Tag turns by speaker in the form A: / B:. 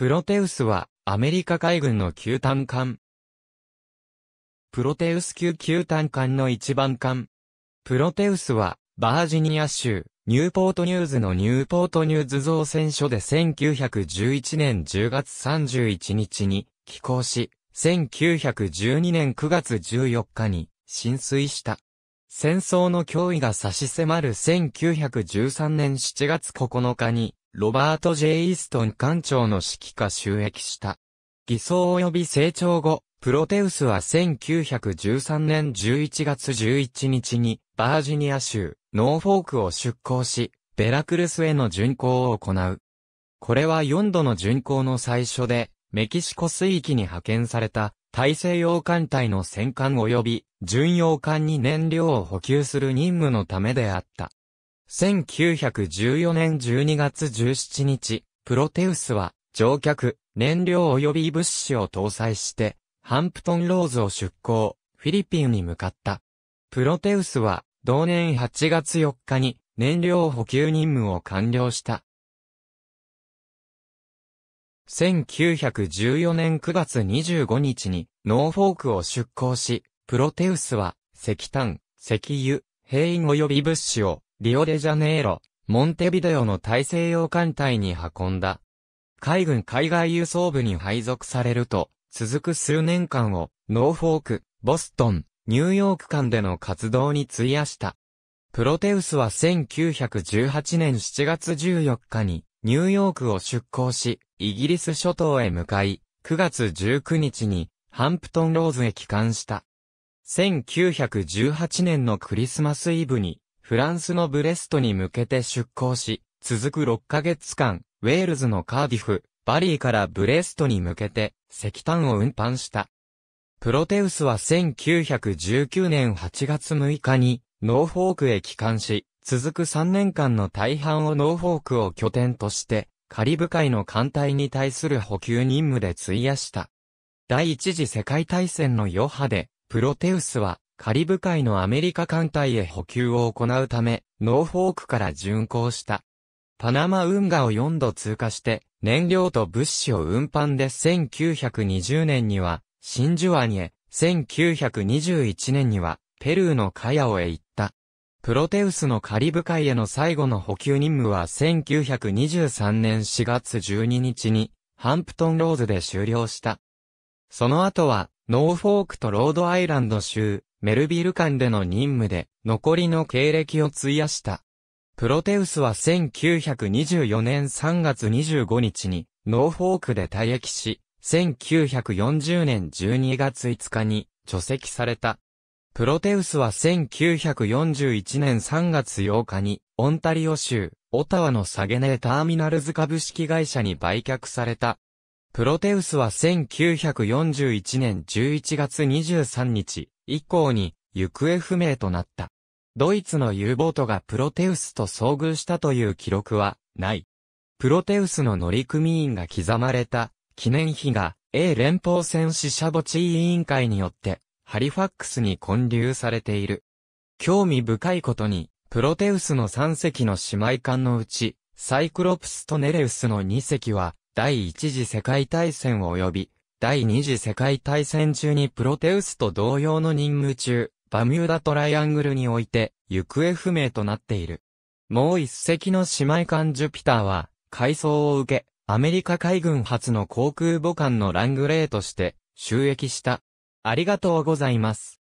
A: プロテウスは、アメリカ海軍の旧単艦。プロテウス級旧単艦の一番艦。プロテウスは、バージニア州、ニューポートニューズのニューポートニューズ造船所で1911年10月31日に寄港し、1912年9月14日に浸水した。戦争の脅威が差し迫る1913年7月9日にロバート・ジェイーストン艦長の指揮下収益した。偽装及び成長後、プロテウスは1913年11月11日に、バージニア州、ノーフォークを出港し、ベラクルスへの巡航を行う。これは4度の巡航の最初で、メキシコ水域に派遣された、大西洋艦隊の戦艦及び、巡洋艦に燃料を補給する任務のためであった。1914年12月17日、プロテウスは、乗客、燃料及び物資を搭載して、ハンプトンローズを出港、フィリピンに向かった。プロテウスは、同年8月4日に、燃料補給任務を完了した。1914年9月25日に、ノーフォークを出港し、プロテウスは、石炭、石油、兵員及び物資を、リオデジャネイロ、モンテビデオの大西洋艦隊に運んだ。海軍海外輸送部に配属されると、続く数年間を、ノーフォーク、ボストン、ニューヨーク間での活動に費やした。プロテウスは1918年7月14日に、ニューヨークを出港し、イギリス諸島へ向かい、9月19日に、ハンプトンローズへ帰還した。1918年のクリスマスイブに、フランスのブレストに向けて出港し、続く6ヶ月間、ウェールズのカーディフ、バリーからブレストに向けて石炭を運搬した。プロテウスは1919年8月6日にノーフォークへ帰還し、続く3年間の大半をノーフォークを拠点として、カリブ海の艦隊に対する補給任務で費やした。第一次世界大戦の余波で、プロテウスはカリブ海のアメリカ艦隊へ補給を行うため、ノーフォークから巡航した。パナマ運河を4度通過して、燃料と物資を運搬で1920年には、真珠湾へ、1921年には、ペルーのカヤオへ行った。プロテウスのカリブ海への最後の補給任務は1923年4月12日に、ハンプトンローズで終了した。その後は、ノーフォークとロードアイランド州、メルビル間での任務で残りの経歴を費やした。プロテウスは1924年3月25日にノーフォークで退役し、1940年12月5日に除籍された。プロテウスは1941年3月8日にオンタリオ州オタワのサゲネーターミナルズ株式会社に売却された。プロテウスは1941年11月23日、以降に行方不明となった。ドイツの U ボートがプロテウスと遭遇したという記録はない。プロテウスの乗組員が刻まれた記念碑が A 連邦戦死者墓地委員会によってハリファックスに建立されている。興味深いことに、プロテウスの3隻の姉妹艦のうち、サイクロプスとネレウスの2隻は、第一次世界大戦及び、第二次世界大戦中にプロテウスと同様の任務中、バミューダトライアングルにおいて、行方不明となっている。もう一隻の姉妹艦ジュピターは、改装を受け、アメリカ海軍初の航空母艦のラングレーとして、収益した。ありがとうございます。